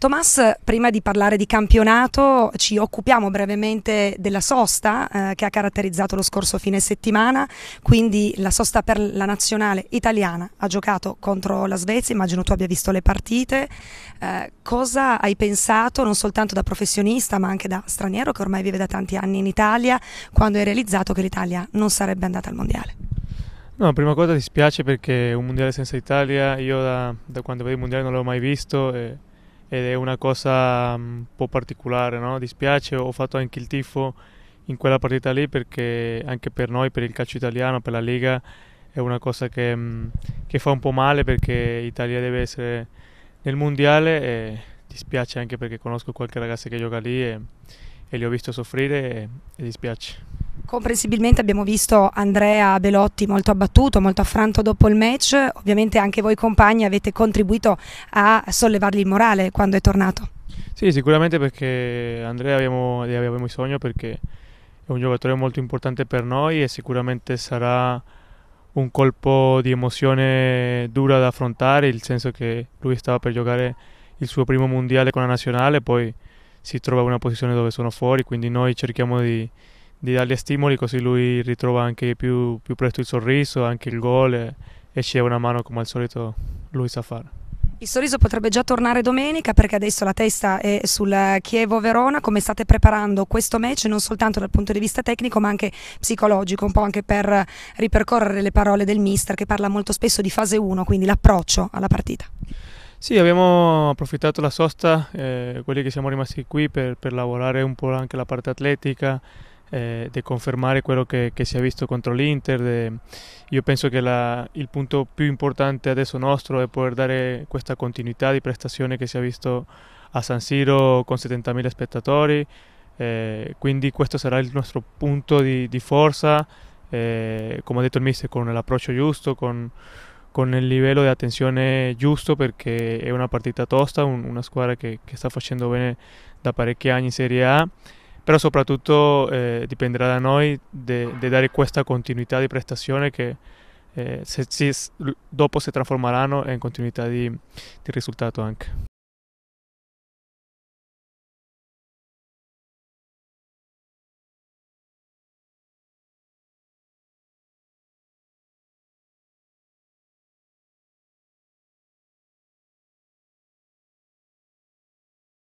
Tomas, prima di parlare di campionato ci occupiamo brevemente della sosta eh, che ha caratterizzato lo scorso fine settimana, quindi la sosta per la nazionale italiana ha giocato contro la Svezia, immagino tu abbia visto le partite, eh, cosa hai pensato non soltanto da professionista ma anche da straniero che ormai vive da tanti anni in Italia quando hai realizzato che l'Italia non sarebbe andata al mondiale? No, prima cosa ti spiace perché un mondiale senza Italia io da, da quando vedo il mondiale non l'ho mai visto. E ed è una cosa mm, un po' particolare, no? Dispiace, ho fatto anche il tifo in quella partita lì perché anche per noi, per il calcio italiano, per la Liga è una cosa che, mm, che fa un po' male perché l'Italia deve essere nel mondiale e dispiace anche perché conosco qualche ragazza che gioca lì e, e li ho visto soffrire e, e dispiace. Comprensibilmente abbiamo visto Andrea Belotti molto abbattuto, molto affranto dopo il match, ovviamente anche voi compagni avete contribuito a sollevargli il morale quando è tornato. Sì, sicuramente perché Andrea abbiamo, abbiamo il sogno perché è un giocatore molto importante per noi e sicuramente sarà un colpo di emozione dura da affrontare, il senso che lui stava per giocare il suo primo mondiale con la nazionale, poi si trova in una posizione dove sono fuori, quindi noi cerchiamo di di dargli stimoli così lui ritrova anche più, più presto il sorriso, anche il gol e, e ci una mano come al solito lui sa fare. Il sorriso potrebbe già tornare domenica perché adesso la testa è sul Chievo-Verona, come state preparando questo match non soltanto dal punto di vista tecnico ma anche psicologico, un po' anche per ripercorrere le parole del mister che parla molto spesso di fase 1, quindi l'approccio alla partita. Sì, abbiamo approfittato la sosta, eh, quelli che siamo rimasti qui per, per lavorare un po' anche la parte atletica, eh, di confermare quello che, che, si è visto contro l'Inter. De, io penso che la, il punto più importante adesso nostro è poter dare questa continuità di prestazione che si è visto a San Siro con 70.000 spettatori, eh, quindi questo sarà il nostro punto di, di forza, eh, come ha detto il mister, con l'approccio giusto, con, con, il livello di attenzione giusto perché è una partita tosta, un, una squadra che, che sta facendo bene da parecchi anni in Serie A però soprattutto eh, dipenderà da noi di dare questa continuità di prestazione che eh, se, se, dopo si trasformeranno in continuità di, di risultato anche.